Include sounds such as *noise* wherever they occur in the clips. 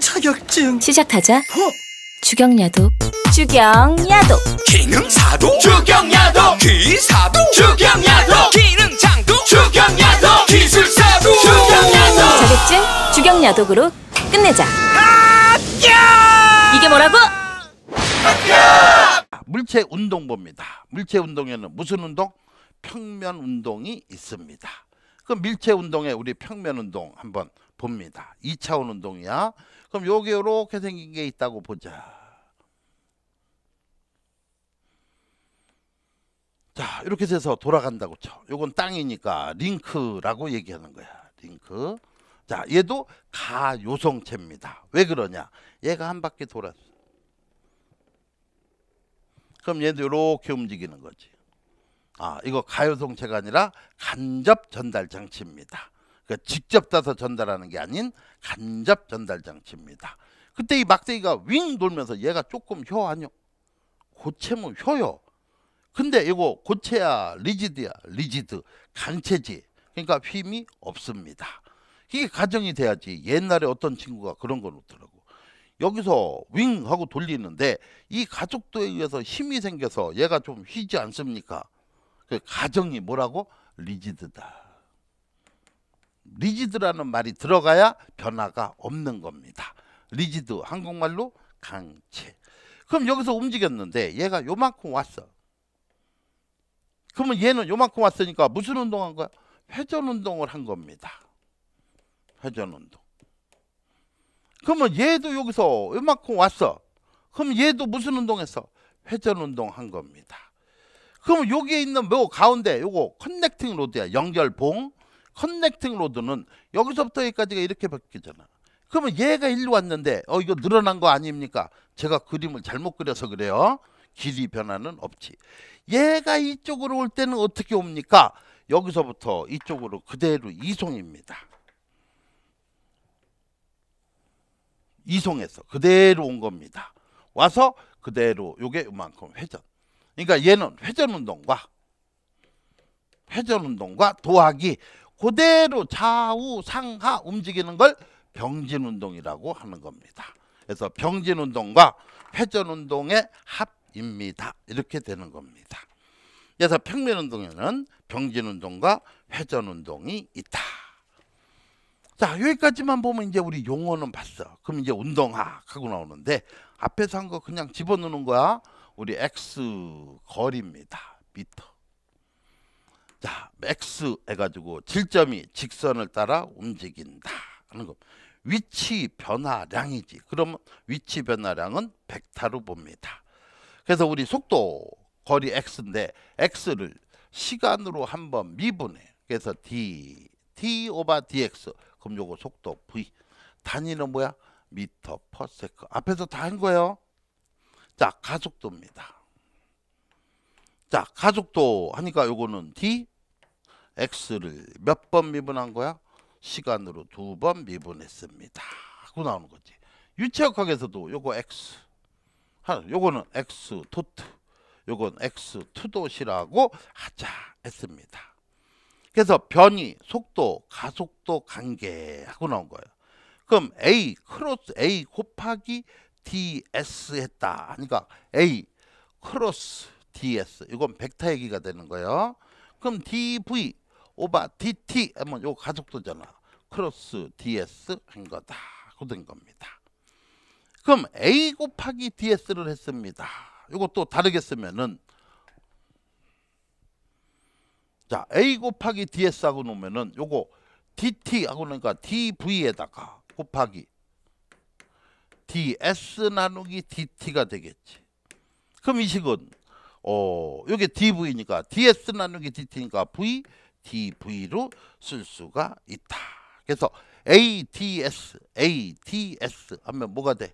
자격증 시작하자 어? 주경야도 주경야도 기능사도 주경야도 기사도 주경야도 기능장도 주경야도 기술사도 주경야도 자격증 주경야독으로 끝내자 합 이게 뭐라고? 아, 물체 운동법입니다 물체 운동에는 무슨 운동? 평면 운동이 있습니다 그 밀체 운동에 우리 평면 운동 한번 봅니다. 2차원 운동이야. 그럼 요게 이렇게 생긴 게 있다고 보자. 자 이렇게 돼서 돌아간다고 쳐. 요건 땅이니까 링크라고 얘기하는 거야. 링크. 자 얘도 가요성체입니다. 왜 그러냐? 얘가 한 바퀴 돌았어. 그럼 얘도 이렇게 움직이는 거지. 아 이거 가요성체가 아니라 간접 전달 장치입니다. 그 직접 따서 전달하는 게 아닌 간접 전달 장치입니다. 그때 이 막대기가 윙 돌면서 얘가 조금 효 아니요? 고체면 효요. 근데 이거 고체야 리지드야 리지드 강체지. 그러니까 힘이 없습니다. 이게 가정이 돼야지. 옛날에 어떤 친구가 그런 걸 놓더라고. 여기서 윙 하고 돌리는데 이 가속도에 의해서 힘이 생겨서 얘가 좀 휘지 않습니까? 그 가정이 뭐라고? 리지드다. 리지드라는 말이 들어가야 변화가 없는 겁니다. 리지드 한국말로 강체. 그럼 여기서 움직였는데 얘가 요만큼 왔어. 그러면 얘는 요만큼 왔으니까 무슨 운동한 거야? 회전 운동을 한 겁니다. 회전 운동. 그러면 얘도 여기서 요만큼 왔어. 그럼 얘도 무슨 운동했어? 회전 운동 한 겁니다. 그러면 여기에 있는 뭐 가운데 요거 커넥팅 로드야. 연결봉. 커넥팅 로드는 여기서부터 여기까지가 이렇게 바뀌잖아. 그러면 얘가 일로 왔는데 어 이거 늘어난 거 아닙니까? 제가 그림을 잘못 그려서 그래요. 길이 변화는 없지. 얘가 이쪽으로 올 때는 어떻게 옵니까? 여기서부터 이쪽으로 그대로 이송입니다. 이송해서 그대로 온 겁니다. 와서 그대로 요게 이만큼 회전. 그러니까 얘는 회전 운동과 회전 운동과 도하기 그대로 좌우 상하 움직이는 걸 병진 운동이라고 하는 겁니다. 그래서 병진 운동과 회전 운동의 합입니다. 이렇게 되는 겁니다. 그래서 평면 운동에는 병진 운동과 회전 운동이 있다. 자 여기까지만 보면 이제 우리 용어는 봤어. 그럼 이제 운동학 하고 나오는데 앞에서 한 거 그냥 집어넣는 거야. 우리 x 거리입니다. 미터. 자, x 해가지고 질점이 직선을 따라 움직인다 하는 거. 위치 변화량이지. 그러면 위치 변화량은 벡터로 봅니다. 그래서 우리 속도 거리 x인데 x를 시간으로 한번 미분해. 그래서 d t 오바 dx 그럼 요거 속도 v 단위는 뭐야? 미터 퍼세크. 앞에서 다 한 거예요. 자, 가속도입니다. 자, 가속도 하니까 요거는 d x를 몇 번 미분한 거야? 시간으로 두 번 미분했습니다. 하고 나오는 거지. 유체역학에서도 요거 x 요거는 x 토트 요건 x 투도시라고 하자 했습니다. 그래서 변이 속도 가속도 관계하고 나온 거예요. 그럼 a 크로스 a 곱하기 ds 했다. 그러니까 a 크로스 ds 이건 벡터 얘기가 되는 거예요. 그럼 DV 오바 DT 하면 뭐 요 가속도잖아. 크로스 DS 한 거다. 그 된 겁니다. 그럼 A 곱하기 DS를 했습니다. 이것도 다르게 쓰면은 자 A 곱하기 DS 하고 놓으면은 요거 DT 하고 그러니까 DV에다가 곱하기 DS 나누기 DT가 되겠지. 그럼 이 식은 어, 이게 DV니까 DS 나누기 DT니까 V, DV로 쓸 수가 있다. 그래서 ADS, ADS 하면 뭐가 돼?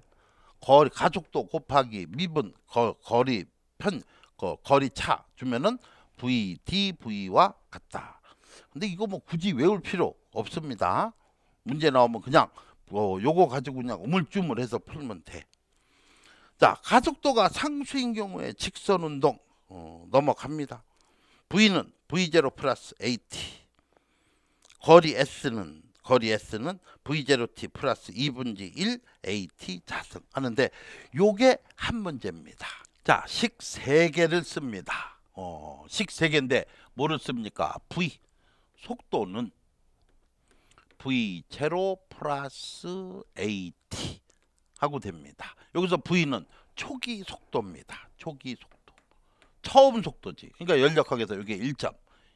거리 가족도 곱하기 미분 거, 거리 편 거, 거리 차 주면은 VDV와 같다. 근데 이거 뭐 굳이 외울 필요 없습니다. 문제 나오면 그냥 어, 요거 가지고 그냥 우물쭈물해서 풀면 돼. 자, 가속도가 상수인 경우에 직선 운동 어, 넘어갑니다. V는 V0 플러스 AT 거리 S는 거리 S는 V0T 플러스 2분지 1 AT 자승하는데 요게 한 문제입니다. 자, 식 세개를 씁니다. 어, 식 세개인데 뭐를 씁니까? V 속도는 V0 플러스 AT 하고 됩니다. 여기서 V는 초기 속도입니다. 초기 속도. 처음 속도지. 그러니까 열역학에서 이게 1점,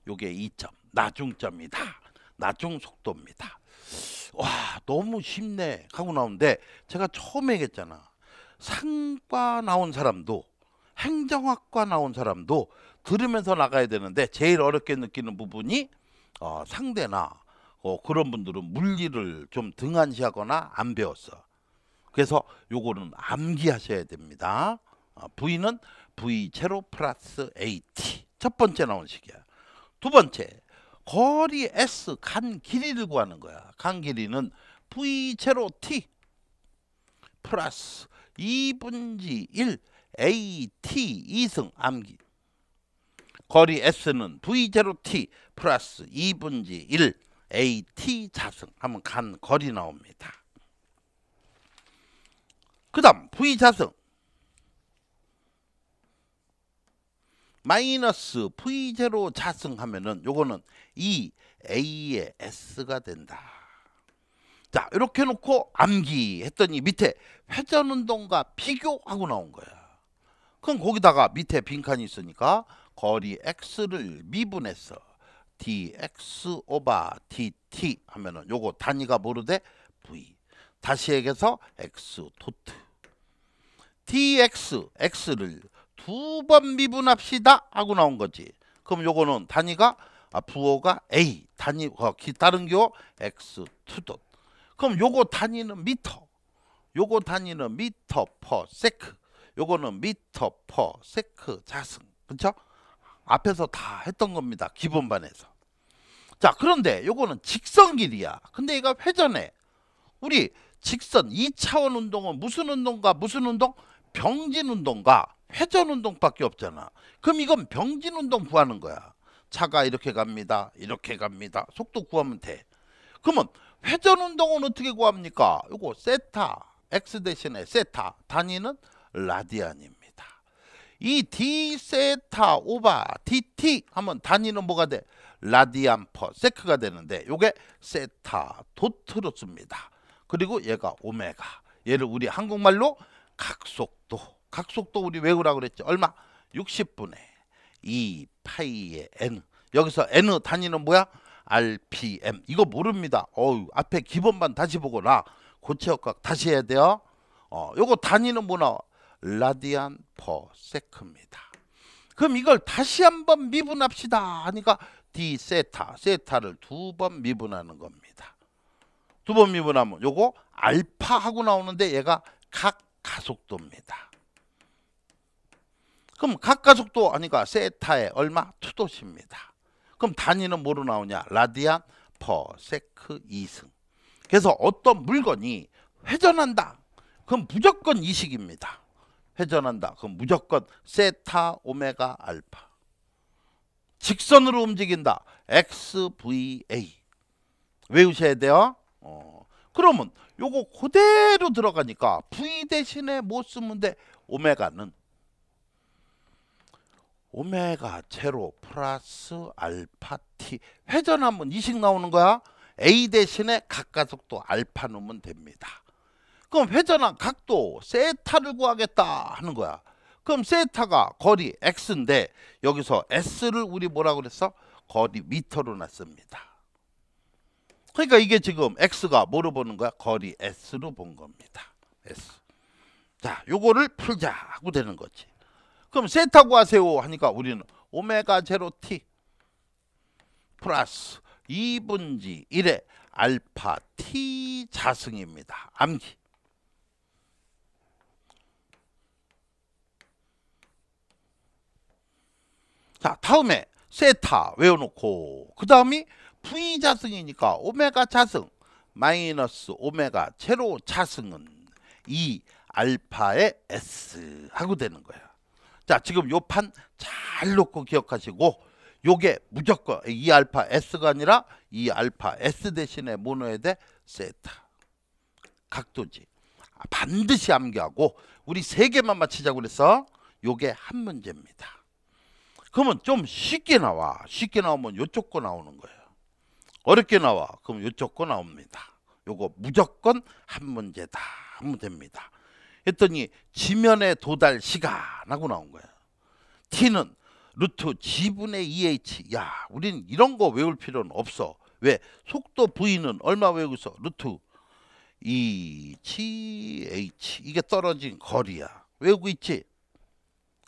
이게 2점, 나중점이다. 나중 속도입니다. 와 너무 쉽네 하고 나오는데 제가 처음에 얘기했잖아. 상과 나온 사람도 행정학과 나온 사람도 들으면서 나가야 되는데 제일 어렵게 느끼는 부분이 어, 상대나 어, 그런 분들은 물리를 좀 등한시하거나 안 배웠어. 그래서 요거는 암기하셔야 됩니다. 어, V는 v 제 플러스 AT 첫 번째 나온 식이야. 두 번째 거리 S 간 길이를 구하는 거야. 간 길이는 v 제 t 플러스 2분지 1 AT 2승 암기 거리 S는 v 제 t 플러스 2분지 1 AT 자승 하면 간 거리 나옵니다. 그 다음 V 자승 마이너스 V0 자승하면은 요거는 e A의 S가 된다. 자 이렇게 놓고 암기 했더니 밑에 회전운동과 비교하고 나온 거야. 그럼 거기다가 밑에 빈칸이 있으니까 거리 X를 미분해서 dx 오바 dt 하면은 요거 단위가 모르되 V 다시 얘기해서 x 도트 dx x를 두 번 미분합시다 하고 나온 거지. 그럼 요거는 단위가 아, 부호가 a 단위 어, 다른 기호 x 투도 그럼 요거 단위는 미터 요거 단위는 미터 퍼 세크 요거는 미터 퍼 세크 자승 그쵸 앞에서 다 했던 겁니다 기본반에서 자 그런데 요거는 직선 길이야 근데 얘가 회전해 우리 직선 2차원 운동은 무슨 운동과 무슨 운동? 병진 운동과 회전 운동밖에 없잖아. 그럼 이건 병진 운동 구하는 거야. 차가 이렇게 갑니다. 이렇게 갑니다. 속도 구하면 돼. 그러면 회전 운동은 어떻게 구합니까? 이거 세타, x 대신에 세타, 단위는 라디안입니다. 이 d 세타 오바 dt 하면 단위는 뭐가 돼? 라디안 퍼 세크가 되는데 요게 세타 도트로 씁니다. 그리고 얘가 오메가. 얘를 우리 한국말로 각속도. 각속도 우리 외우라 그랬죠. 얼마? 60분의 2 파이의 n. 여기서 n 단위는 뭐야? rpm. 이거 모릅니다. 어우, 앞에 기본반 다시 보고 라. 고체역학 다시 해야 돼요. 어, 요거 단위는 뭐나? 라디안 퍼 세크입니다. 그럼 이걸 다시 한번 미분합시다. 하니까 그러니까 d 세타, 세타를 두 번 미분하는 겁니다. 두번 미분하면 요거 알파 하고 나오는데 얘가 각 가속도입니다. 그럼 각 가속도 아니까 세타에 얼마? 투도시입니다. 그럼 단위는 뭐로 나오냐? 라디안 퍼 세크 이승. 그래서 어떤 물건이 회전한다. 그럼 무조건 이식입니다. 회전한다. 그럼 무조건 세타 오메가 알파. 직선으로 움직인다. XVA. 외우셔야 돼요. 그러면 요거 그대로 들어가니까 V 대신에 못 뭐 쓰면 돼. 오메가는 오메가 제로 플러스 알파 T 회전하면 이식 나오는 거야. A 대신에 각가속도 알파 넣으면 됩니다. 그럼 회전한 각도 세타를 구하겠다 하는 거야. 그럼 세타가 거리 x인데 여기서 s를 우리 뭐라 그랬어? 거리 미터로 놨습니다. 그러니까 이게 지금 x가 뭐로 보는 거야? 거리 s로 본 겁니다. s. 자, 요거를 풀자 하고 되는 거지. 그럼 세타고 하세요 하니까 우리는 오메가 제로 t 플러스 2분지 1의 알파 t 자승입니다. 암기. 자, 다음에 세타 외워놓고 그 다음이 풍이 자승이니까 오메가 자승 마이너스 오메가 제로 자승은 2 알파의 S 하고 되는 거야. 자 지금 요 판 잘 놓고 기억하시고 요게 무조건 이 알파 S가 아니라 이 알파 S 대신에 모노 뭐 해야 세타 각도지 반드시 암기하고 우리 세 개만 맞히자고 그래서 요게 한 문제입니다 그러면 좀 쉽게 나와 쉽게 나오면 요쪽 거 나오는 거예요 어렵게 나와. 그럼 요쪽 거 나옵니다. 요거 무조건 한 문제다. 하면 됩니다 했더니 지면에 도달 시간하고 나온 거야. T는 루트 g분의 EH. 야, 우린 이런 거 외울 필요는 없어. 왜? 속도 V는 얼마 외우겠어 루트 EH. 이게 떨어진 거리야. 외우고 있지?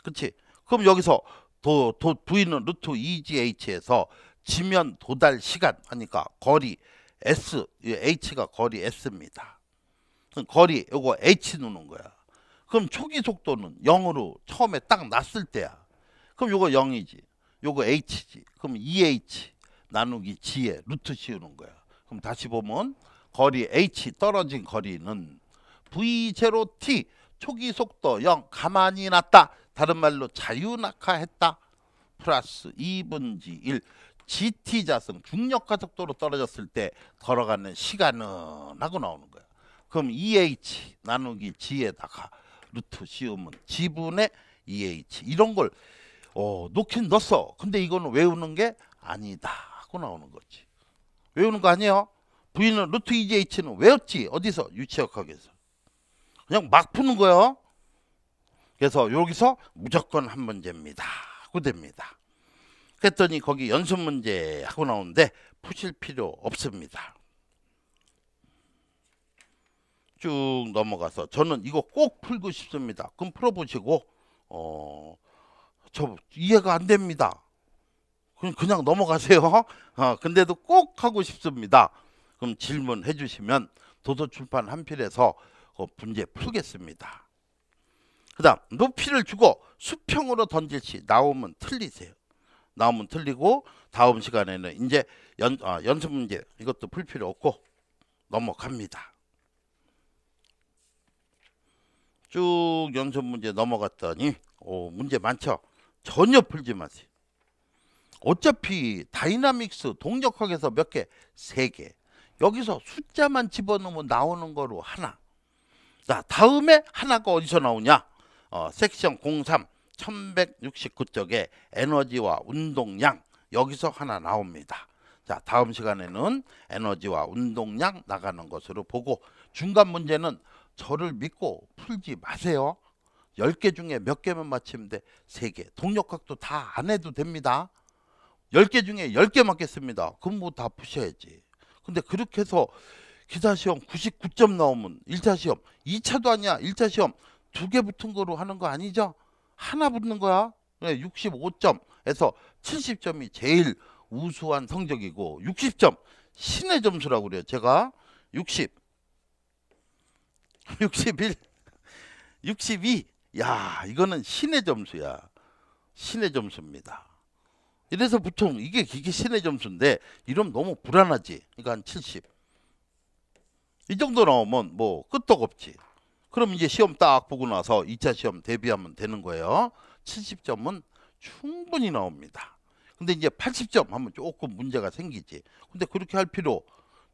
그치? 그럼 여기서 도, 도 V는 루트 EGH에서 지면 도달 시간 하니까 그러니까 거리 S, H가 거리 S입니다. 거리 이거 H 누는 거야. 그럼 초기 속도는 0으로 처음에 딱 났을 때야. 그럼 이거 0이지. 이거 H지. 그럼 2 e h 나누기 G에 루트 씌우는 거야. 그럼 다시 보면 거리 H 떨어진 거리는 V0T 초기 속도 0 가만히 났다 다른 말로 자유낙하했다. 플러스 2분지 1 GT 자승 중력가 속도로 떨어졌을 때 걸어가는 시간은 하고 나오는 거야. 그럼 EH 나누기 G에다가 루트 씌우면 지분의 EH 이런 걸 어, 놓긴 넣었어. 근데 이거는 외우는 게 아니다 하고 나오는 거지. 외우는 거 아니에요? V는 루트 EH는 외웠지. 어디서? 유치역학에서. 그냥 막 푸는 거예요. 그래서 여기서 무조건 한 문제입니다. 하고 됩니다. 그랬더니 거기 연습 문제 하고 나오는데 푸실 필요 없습니다. 쭉 넘어가서 저는 이거 꼭 풀고 싶습니다. 그럼 풀어보시고 어, 저 이해가 안 됩니다. 그럼 그냥 넘어가세요. *laughs* 어, 근데도 꼭 하고 싶습니다. 그럼 질문해 주시면 도서출판 한 필에서 그 문제 풀겠습니다. 그 다음 높이를 주고 수평으로 던질 시 나오면 틀리세요. 나오면 틀리고 다음 시간에는 이제 연, 아, 연습 문제 이것도 풀 필요 없고 넘어갑니다. 쭉 연습 문제 넘어갔더니 오, 문제 많죠? 전혀 풀지 마세요. 어차피 다이나믹스 동적학에서몇 개? 세 개. 여기서 숫자만 집어넣으면 나오는 거로 하나. 자, 다음에 하나가 어디서 나오냐? 어, 섹션 03 1169쪽에 에너지와 운동량 여기서 하나 나옵니다. 자 다음 시간에는 에너지와 운동량 나가는 것으로 보고 중간 문제는 저를 믿고 풀지 마세요. 10개 중에 몇 개만 맞히면 돼? 3개. 동력학도 다 안 해도 됩니다. 10개 중에 10개 맞겠습니다. 그럼 뭐다 푸셔야지. 근데 그렇게 해서 기사시험 99점 나오면 1차 시험, 2차도 아니야. 1차 시험 두 개 붙은 거로 하는 거 아니죠? 하나 붙는 거야. 65점에서 70점이 제일 우수한 성적이고 60점 신의 점수라고 그래요. 제가 60, 61, 62. 야, 이거는 신의 점수야. 신의 점수입니다. 이래서 보통 이게 기계 신의 점수인데 이러면 너무 불안하지. 그러니까 한 70. 이 정도 나오면 뭐 끄떡 없지. 그럼 이제 시험 딱 보고 나서 2차 시험 대비하면 되는 거예요. 70점은 충분히 나옵니다. 근데 이제 80점 하면 조금 문제가 생기지. 근데 그렇게 할 필요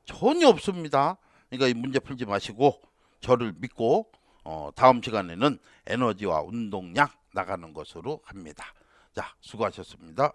전혀 없습니다. 그러니까 이 문제 풀지 마시고 저를 믿고 어, 다음 시간에는 에너지와 운동량 나가는 것으로 합니다. 자, 수고하셨습니다.